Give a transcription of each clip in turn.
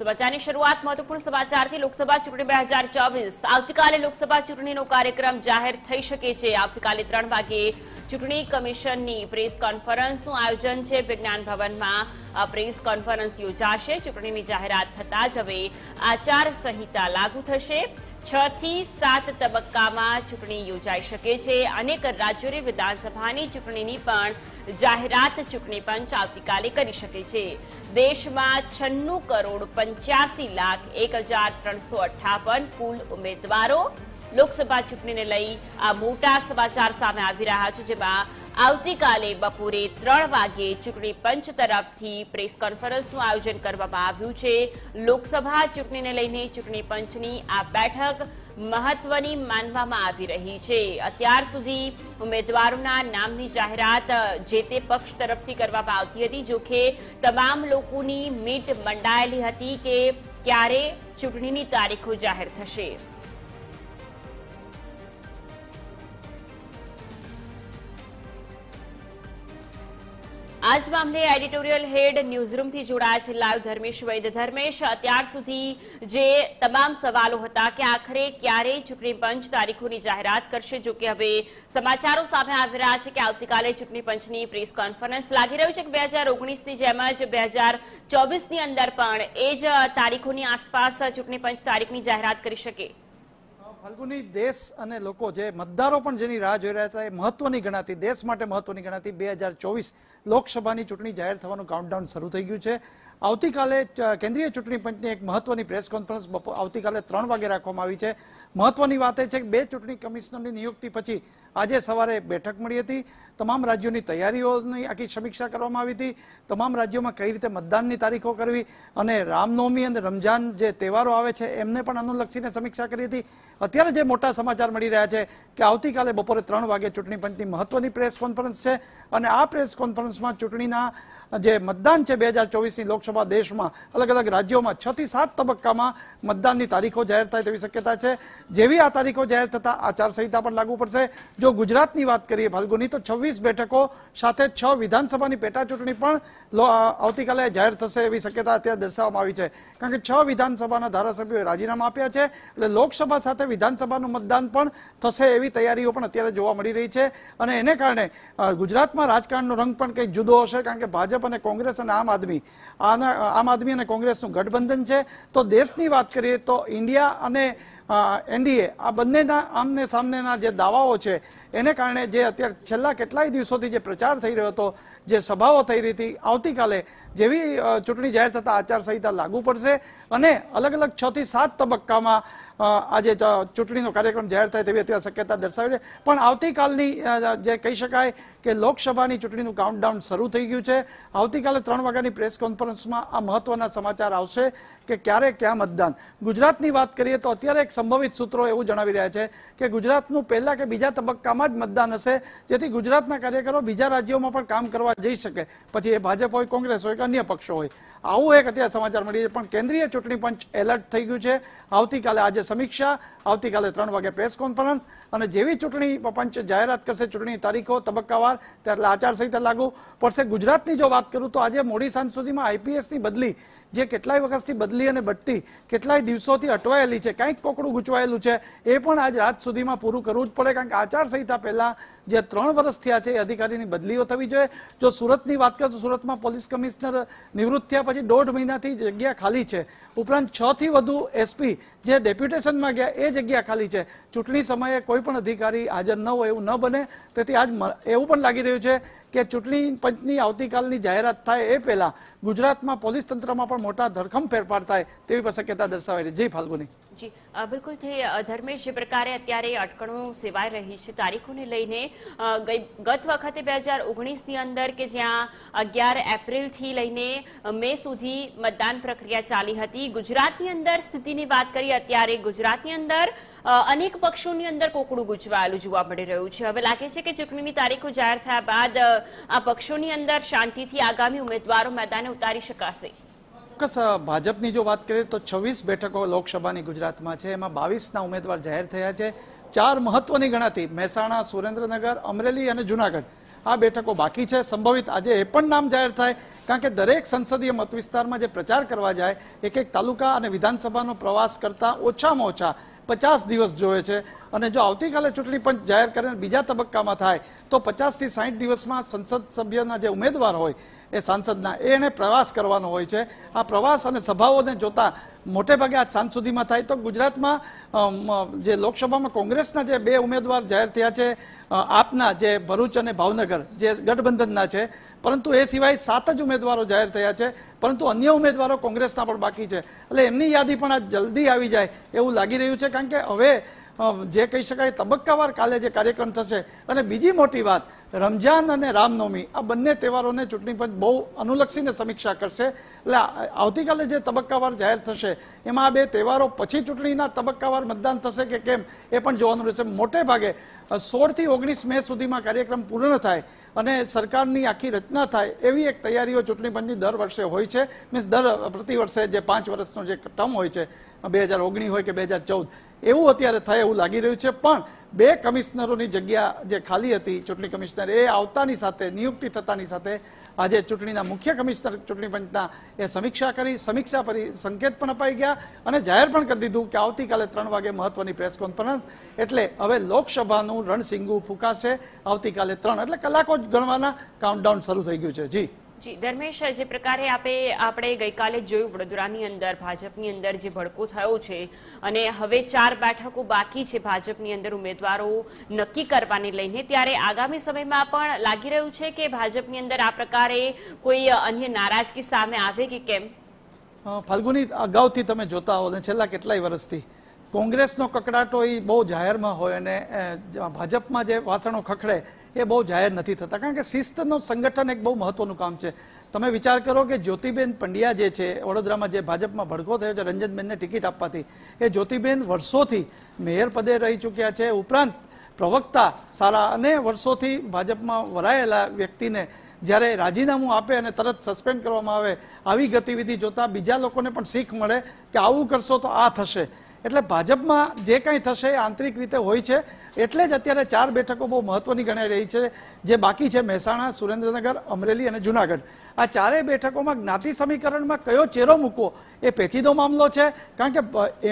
સમાચારની શરૂઆત મહત્વપૂર્ણ સમાચારથી લોકસભા ચૂંટણી બે હજાર ચોવીસ આવતીકાલે લોકસભા ચૂંટણીનો કાર્યક્રમ જાહેર થઈ શકે છે આવતીકાલે ત્રણ વાગે ચૂંટણી કમિશનની પ્રેસ કોન્ફરન્સનું આયોજન છે વિજ્ઞાન ભવનમાં પ્રેસ કોન્ફરન્સ યોજાશે ચૂંટણીની જાહેરાત થતાં જ હવે આચારસંહિતા લાગુ થશે છ થી સાત તબક્કામાં ચૂંટણી યોજાઈ શકે છે અનેક રાજ્યોની વિધાનસભાની ચૂંટણીની પણ જાહેરાત ચૂંટણી પંચ આવતીકાલે કરી શકે છે દેશમાં છન્નું કરોડ પંચ્યાસી લાખ એક હજાર ત્રણસો અઠ્ઠાવન કુલ ઉમેદવારો લોકસભા ચૂંટણીને લઈ આ મોટા સમાચાર સામે આવી રહ્યા છે જેમાં આવતીકાલે બપોરે ત્રણ વાગ્યે ચૂંટણી પંચ તરફથી પ્રેસ કોન્ફરન્સનું આયોજન કરવામાં આવ્યું છે લોકસભા ચૂંટણીને લઈને ચૂંટણી પંચની આ બેઠક મહત્વની માનવામાં આવી રહી છે અત્યાર સુધી ઉમેદવારોના નામની જાહેરાત જે તે પક્ષ તરફથી કરવામાં આવતી હતી જોકે તમામ લોકોની મીટ મંડાયેલી હતી કે ક્યારે ચૂંટણીની તારીખો જાહેર થશે આજ મામલે એડિટોરિયલ હેડ ન્યૂઝરૂમથી જોડાયા છે લાઈવ ધર્મેશ વૈદ્ય ધર્મેશ અત્યાર સુધી જે તમામ સવાલો હતા કે આખરે ક્યારે ચૂંટણી પંચ તારીખોની જાહેરાત કરશે જો કે હવે સમાચારો સામે આવી રહ્યા છે કે આવતીકાલે ચૂંટણી પંચની પ્રેસ કોન્ફરન્સ લાગી રહ્યું છે કે બે હજાર ઓગણીસની જેમ જ બે હજાર ચોવીસની અંદર પણ એ જ તારીખોની આસપાસ ચૂંટણી પંચ તારીખની જાહેરાત કરી શકે ફલ્ગુની દેશ અને લોકો જે મતદારો પણ જેની રાહ જોઈ રહ્યા હતા એ મહત્વની ગણાતી દેશ માટે મહત્વની ગણાતી બે હજાર ચોવીસ લોકસભાની ચૂંટણી જાહેર થવાનું કાઉન્ટડાઉન શરૂ થઈ ગયું છે આવતીકાલે કેન્દ્રીય ચૂંટણી પંચની એક મહત્વની પ્રેસ કોન્ફરન્સ આવતીકાલે ત્રણ વાગે રાખવામાં આવી છે મહત્વની વાત એ છે કે બે ચૂંટણી કમિશનરની નિયુક્તિ પછી આજે સવારે બેઠક મળી હતી તમામ રાજ્યોની તૈયારીઓની આખી સમીક્ષા કરવામાં આવી હતી તમામ રાજ્યોમાં કઈ રીતે મતદાનની તારીખો કરવી અને રામનવમી અને રમજાન જે તહેવારો આવે છે એમને પણ અનુલક્ષીને સમીક્ષા કરી હતી અત્યારે જે મોટા સમાચાર મળી રહ્યા છે કે આવતીકાલે બપોરે ત્રણ વાગે ચૂંટણી પંચની મહત્વની પ્રેસ કોન્ફરન્સ છે અને આ પ્રેસ કોન્ફરન્સમાં ચૂંટણીના જે મતદાન છે બે હજાર ચોવીસની લોકસભા દેશમાં અલગ અલગ રાજ્યોમાં છ થી સાત તબક્કામાં મતદાનની તારીખો જાહેર થાય તેવી શક્યતા છે જેવી આ તારીખો જાહેર થતાં આચારસંહિતા પણ લાગુ પડશે જો ગુજરાતની વાત કરીએ ફાલ્ગુની તો છવ્વીસ બેઠકો સાથે છ વિધાનસભાની પેટાચૂંટણી પણ આવતીકાલે જાહેર થશે એવી શક્યતા અત્યારે દર્શાવવામાં આવી છે કારણ કે છ વિધાનસભાના ધારાસભ્યોએ રાજીનામા આપ્યા છે એટલે લોકસભા સાથે વિધાનસભાનું મતદાન પણ થશે એવી તૈયારીઓ પણ અત્યારે જોવા મળી રહી છે અને એને કારણે ગુજરાતમાં રાજકારણનો રંગ પણ કંઈક જુદો હશે કારણ કે ભાજપ ભાજપ અને કોંગ્રેસ અને આમ આદમી આના આમ આદમી અને કોંગ્રેસનું ગઠબંધન છે તો દેશની વાત કરીએ તો ઇન્ડિયા અને એનડીએ આ બંનેના આમને સામનેના જે દાવાઓ છે એને કારણે જે અત્યારે છેલ્લા કેટલાય દિવસોથી જે પ્રચાર થઈ રહ્યો હતો જે સભાઓ થઈ રહી હતી આવતીકાલે જેવી ચૂંટણી જાહેર થતાં આચારસંહિતા લાગુ પડશે અને અલગ અલગ છથી સાત તબક્કામાં આજે ચૂંટણીનો કાર્યક્રમ જાહેર થાય તેવી અત્યારે શક્યતા દર્શાવી છે પણ આવતીકાલની જે કહી શકાય કે લોકસભાની ચૂંટણીનું કાઉન્ટડાઉન શરૂ થઈ ગયું છે આવતીકાલે ત્રણ વાગ્યાની પ્રેસ કોન્ફરન્સમાં આ મહત્વના સમાચાર આવશે કે ક્યારે ક્યાં મતદાન ગુજરાતની વાત કરીએ તો અત્યારે એક સંભવિત સૂત્રો એવું જણાવી રહ્યા છે કે ગુજરાતનું પહેલાં કે બીજા તબક્કામાં જ મતદાન હશે જેથી ગુજરાતના કાર્યકરો બીજા રાજ્યોમાં પણ કામ કરવા જઈ શકે પછી એ ભાજપ હોય કોંગ્રેસ હોય કે અન્ય પક્ષો હોય આવું એક અત્યારે સમાચાર મળી છે પણ કેન્દ્રીય ચૂંટણી પંચ એલર્ટ થઈ ગયું છે આવતીકાલે આજે સમીક્ષા આવતીકાલે ત્રણ વાગે પ્રેસ કોન્ફરન્સ અને જેવી ચૂંટણી પંચ જાહેરાત કરશે ચૂંટણી તારીખો તબક્કાવાર ત્યારે આચારસંહિતા લાગુ પડશે ગુજરાતની જો વાત કરું તો આજે મોડી સાંજ સુધીમાં આઈપીએસની બદલી જે કેટલાય વખતથી બદલી અને બટતી કેટલાય દિવસોથી અટવાયેલી છે કંઈક કોકડું ગૂંચવાયેલું છે એ પણ આજ રાત સુધીમાં પૂરું કરવું જ પડે કારણ કે આચારસંહિતા પહેલાં જે ત્રણ વર્ષ થયા છે એ અધિકારીની બદલીઓ થવી જોઈએ જો સુરતની વાત કરીએ તો સુરતમાં પોલીસ કમિશનર નિવૃત્ત થયા પછી દોઢ મહિનાથી જગ્યા ખાલી છે ઉપરાંત છથી વધુ એસપી જે ડેપ્યુટી રિપ્રેઝન્ટેશનમાં ગયા એ જગ્યા ખાલી છે ચૂંટણી સમયે કોઈ પણ અધિકારી હાજર ન હોય એવું ન બને તેથી આજ એવું પણ લાગી રહ્યું છે કે ચૂંટણી પંચની આવતીકાલની જાહેરાત થાય એ પહેલાં ગુજરાતમાં પોલીસ તંત્રમાં પણ મોટા ધરખમ ફેરફાર થાય તેવી શક્યતા દર્શાવાઈ રહી જય ફાલ્ગુની જી બિલકુલ ધર્મેશ જે પ્રકારે અત્યારે અટકણો સેવાઈ રહી છે તારીખોને લઈને ગત વખતે બે હજાર ઓગણીસની અંદર કે જ્યાં અગિયાર એપ્રિલથી લઈને મે સુધી મતદાન પ્રક્રિયા ચાલી હતી ગુજરાતની અંદર સ્થિતિની વાત કરીએ અત્યારે ગુજરાતની અંદર અનેક પક્ષોની અંદર કોકડું ગુજવાયેલું જોવા મળી રહ્યું છે હવે લાગે છે કે ચૂંટણીની તારીખો જાહેર થયા બાદ આ પક્ષોની અંદર શાંતિથી આગામી ઉમેદવારો મેદાને ઉતારી શકાશે ચોક્કસ ભાજપની જો વાત કરીએ તો છવ્વીસ બેઠકો લોકસભાની ગુજરાતમાં છે એમાં બાવીસના ઉમેદવાર જાહેર થયા છે ચાર મહત્વની ગણાતી મહેસાણા સુરેન્દ્રનગર અમરેલી અને જુનાગઢ આ બેઠકો બાકી છે સંભવિત આજે એ પણ નામ જાહેર થાય કારણ કે દરેક સંસદીય મતવિસ્તારમાં જે પ્રચાર કરવા જાય એક એક તાલુકા અને વિધાનસભાનો પ્રવાસ કરતાં ઓછામાં ઓછા પચાસ દિવસ જોવે છે અને જો આવતીકાલે ચૂંટણી પંચ જાહેર કરીને બીજા તબક્કામાં થાય તો પચાસથી સાઠ દિવસમાં સંસદ સભ્યના જે ઉમેદવાર હોય એ સાંસદના એ એને પ્રવાસ કરવાનો હોય છે આ પ્રવાસ અને સભાઓને જોતાં મોટે ભાગે આજ સાંજ સુધીમાં થાય તો ગુજરાતમાં જે લોકસભામાં કોંગ્રેસના જે બે ઉમેદવાર જાહેર થયા છે આપના જે ભરૂચ અને ભાવનગર જે ગઠબંધનના છે પરંતુ એ સિવાય સાત જ ઉમેદવારો જાહેર થયા છે પરંતુ અન્ય ઉમેદવારો કોંગ્રેસના પણ બાકી છે એટલે એમની યાદી પણ આ જલ્દી આવી જાય એવું લાગી રહ્યું છે કારણ કે હવે જે કહી શકાય તબક્કાવાર કાલે જે કાર્યક્રમ થશે અને બીજી મોટી વાત રમઝાન અને રામનવમી આ બંને તહેવારોને ચૂંટણી પંચ બહુ અનુલક્ષીને સમીક્ષા કરશે એટલે આવતીકાલે જે તબક્કાવાર જાહેર થશે એમાં આ બે તહેવારો પછી ચૂંટણીના તબક્કાવાર મતદાન થશે કે કેમ એ પણ જોવાનું રહેશે મોટે ભાગે સોળથી ઓગણીસ મે સુધીમાં કાર્યક્રમ પૂર્ણ થાય અને સરકારની આખી રચના થાય એવી એક તૈયારીઓ ચૂંટણી પંચની દર વર્ષે હોય છે મીન્સ દર પ્રતિ વર્ષે જે પાંચ વર્ષનો જે ટર્મ હોય છે બે હજાર ઓગણીસ હોય કે બે હજાર ચૌદ એવું અત્યારે થાય એવું લાગી રહ્યું છે પણ બે કમિશનરોની જગ્યા જે ખાલી હતી ચૂંટણી કમિશનર એ આવતાની સાથે નિયુક્તિ થતાની સાથે આજે ચૂંટણીના મુખ્ય કમિશનર ચૂંટણી પંચના એ સમીક્ષા કરી સમીક્ષા પરી સંકેત પણ અપાઈ ગયા અને જાહેર પણ કરી દીધું કે આવતીકાલે ત્રણ વાગે મહત્વની પ્રેસ કોન્ફરન્સ એટલે હવે લોકસભાનું રણસિંગુ ફૂંકાશે આવતીકાલે ત્રણ એટલે કલાકો જ ગણવાના કાઉન્ટડાઉન શરૂ થઈ ગયું છે જી જી ધર્મેશ જે પ્રકારે આપે આપણે ગઈકાલે જોયું વડોદરાની અંદર ભાજપની અંદર જે ભડકો થયો છે અને હવે ચાર બેઠકો બાકી છે ભાજપની અંદર ઉમેદવારો નક્કી કરવાને લઈને ત્યારે આગામી સમયમાં પણ લાગી રહ્યું છે કે ભાજપની અંદર આ પ્રકારે કોઈ અન્ય નારાજગી સામે આવે કે કેમ ફાલ્ગુની અગાઉથી તમે જોતા હો છેલ્લા કેટલાય વર્ષથી કોંગ્રેસનો કકડાટો એ બહુ જાહેરમાં હોય અને ભાજપમાં જે વાસણો ખખડે એ બહુ જાહેર નથી થતા કારણ કે શિસ્તનું સંગઠન એક બહુ મહત્વનું કામ છે તમે વિચાર કરો કે જ્યોતિબેન પંડ્યા જે છે વડોદરામાં જે ભાજપમાં ભડકો થયો છે રંજનબેનને ટિકિટ આપવાથી એ જ્યોતિબેન વર્ષોથી મેયર પદે રહી ચૂક્યા છે ઉપરાંત પ્રવક્તા સારા અને વર્ષોથી ભાજપમાં વરાયેલા વ્યક્તિને જ્યારે રાજીનામું આપે અને તરત સસ્પેન્ડ કરવામાં આવે આવી ગતિવિધિ જોતા બીજા લોકોને પણ શીખ મળે કે આવું કરશો તો આ થશે એટલે ભાજપમાં જે કંઈ થશે આંતરિક રીતે હોય છે એટલે જ અત્યારે ચાર બેઠકો બહુ મહત્વની ગણાઈ રહી છે જે બાકી છે મહેસાણા સુરેન્દ્રનગર અમરેલી અને જુનાગઢ આ ચારેય બેઠકોમાં જ્ઞાતિ સમીકરણમાં કયો ચહેરો મૂકવો એ પેચીદો મામલો છે કારણ કે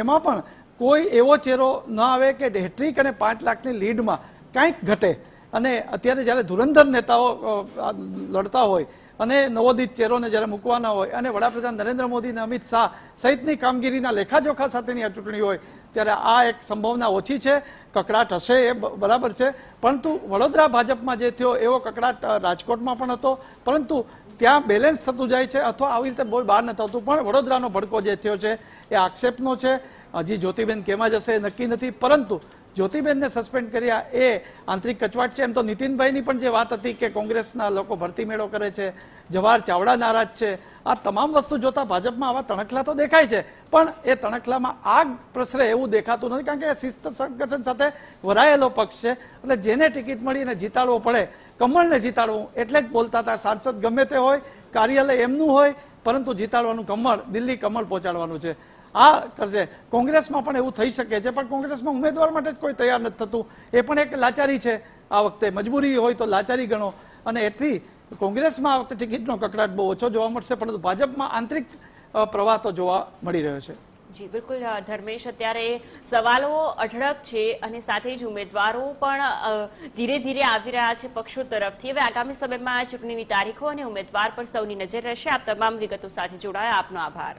એમાં પણ કોઈ એવો ચહેરો ન આવે કે હેટ્રિક અને પાંચ લાખની લીડમાં કાંઈક ઘટે અને અત્યારે જ્યારે ધુરંધર નેતાઓ લડતા હોય અને નવોદિત ચહેરોને જ્યારે મૂકવાના હોય અને વડાપ્રધાન નરેન્દ્ર મોદી અને અમિત શાહ સહિતની કામગીરીના લેખાજોખા સાથેની આ ચૂંટણી હોય ત્યારે આ એક સંભાવના ઓછી છે કકડાટ હશે એ બરાબર છે પરંતુ વડોદરા ભાજપમાં જે થયો એવો કકડાટ રાજકોટમાં પણ હતો પરંતુ ત્યાં બેલેન્સ થતું જાય છે અથવા આવી રીતે બહુ બહાર ન થતું પણ વડોદરાનો ભડકો જે થયો છે એ આક્ષેપનો છે હજી જ્યોતિબેન કેમાં જશે નક્કી નથી પરંતુ જ્યોતિબેનને સસ્પેન્ડ કર્યા એ આંતરિક કચવાટ છે એમ તો નીતિનભાઈની પણ જે વાત હતી કે કોંગ્રેસના લોકો ભરતી મેળો કરે છે જવાહર ચાવડા નારાજ છે આ તમામ વસ્તુ જોતા ભાજપમાં આવા તણખલા તો દેખાય છે પણ એ તણખલામાં આગ પ્રસરે એવું દેખાતું નથી કારણ કે શિસ્ત સંગઠન સાથે વરાયેલો પક્ષ છે એટલે જેને ટિકિટ મળી અને જીતાડવો પડે કમળને જીતાડવું એટલે જ બોલતા હતા સાંસદ ગમે તે હોય કાર્યાલય એમનું હોય પરંતુ જીતાડવાનું કમળ દિલ્હી કમળ પહોંચાડવાનું છે આ કરશે કોંગ્રેસમાં પણ એવું થઈ શકે છે પણ કોંગ્રેસમાં ઉમેદવાર માટે જ કોઈ તૈયાર નથી થતું એ પણ એક લાચારી છે આ વખતે મજબૂરી હોય તો લાચારી ગણો અને એથી કોંગ્રેસમાં આ વખતે ટિકિટનો કકડાટ બહુ ઓછો જોવા મળશે પરંતુ ભાજપમાં આંતરિક પ્રવાહ તો જોવા મળી રહ્યો છે જી બિલકુલ ધર્મેશ અત્યારે સવાલો અઢળક છે અને સાથે જ ઉમેદવારો પણ ધીરે ધીરે આવી રહ્યા છે પક્ષો તરફથી હવે આગામી સમયમાં ચૂંટણીની તારીખો અને ઉમેદવાર પર સૌની નજર રહેશે આપ તમામ વિગતો સાથે જોડાયા આપનો આભાર